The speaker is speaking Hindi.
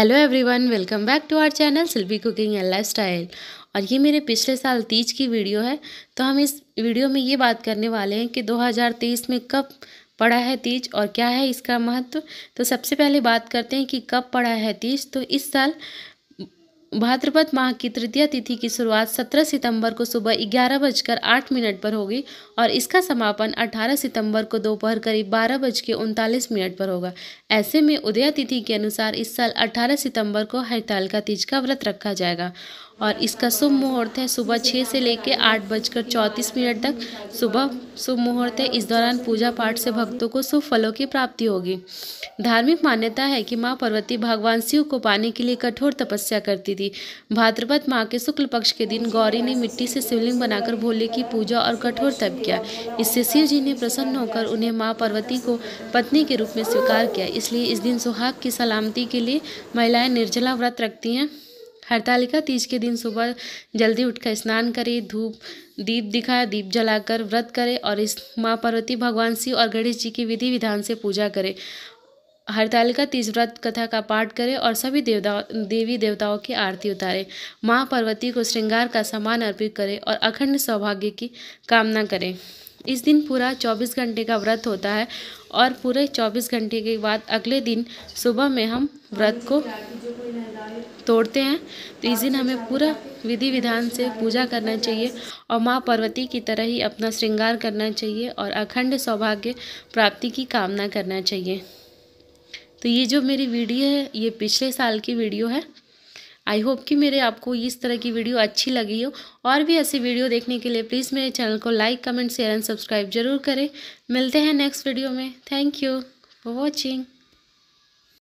hello everyone welcome back to our channel Silvi cooking and lifestyle और ये मेरे पिछले साल तीज की वीडियो है तो हम इस वीडियो में ये बात करने वाले हैं कि 2023 में कब पड़ा है तीज और क्या है इसका महत्व तो सबसे पहले बात करते हैं कि कब पड़ा है तीज तो इस साल भाद्रपद माह की तृतीय तिथि की शुरुआत 17 सितंबर को सुबह ग्यारह बजकर आठ मिनट पर होगी और इसका समापन 18 सितंबर को दोपहर करीब बारह बज के उनतालीस मिनट पर होगा ऐसे में उदया तिथि के अनुसार इस साल 18 सितंबर को हरताल का तीज का व्रत रखा जाएगा और इसका शुभ मुहूर्त है सुबह छः से लेकर आठ बजकर चौंतीस मिनट तक सुबह शुभ मुहूर्त है इस दौरान पूजा पाठ से भक्तों को शुभ फलों की प्राप्ति होगी धार्मिक मान्यता है कि माँ पार्वती भगवान शिव को पाने के लिए कठोर तपस्या करती थी भाद्रपद माँ के शुक्ल पक्ष के दिन गौरी ने मिट्टी से शिवलिंग बनाकर भोले की पूजा और कठोर तप किया इससे शिव जी ने प्रसन्न होकर उन्हें माँ पार्वती को पत्नी के रूप में स्वीकार किया इसलिए इस दिन सुहाग की सलामती के लिए महिलाएँ निर्जला व्रत रखती हैं हरतालिका तीज के दिन सुबह जल्दी उठकर स्नान करें धूप दीप दिखाए दीप जलाकर व्रत करें और इस माँ पार्वती भगवान शिव और गणेश जी की विधि विधान से पूजा करें हरतालिका तीज व्रत कथा का पाठ करें और सभी देवता देवी देवताओं की आरती उतारें माँ पार्वती को श्रृंगार का सामान अर्पित करें और अखंड सौभाग्य की कामना करें इस दिन पूरा 24 घंटे का व्रत होता है और पूरे 24 घंटे के बाद अगले दिन सुबह में हम व्रत को तोड़ते हैं तो इस दिन हमें पूरा विधि विधान से पूजा करना चाहिए और माँ पार्वती की तरह ही अपना श्रृंगार करना चाहिए और अखंड सौभाग्य प्राप्ति की कामना करना चाहिए तो ये जो मेरी वीडियो है ये पिछले साल की वीडियो है आई होप कि मेरे आपको इस तरह की वीडियो अच्छी लगी हो और भी ऐसी वीडियो देखने के लिए प्लीज़ मेरे चैनल को like comment share and subscribe जरूर करें मिलते हैं नेक्स्ट वीडियो में थैंक यू फॉर वॉचिंग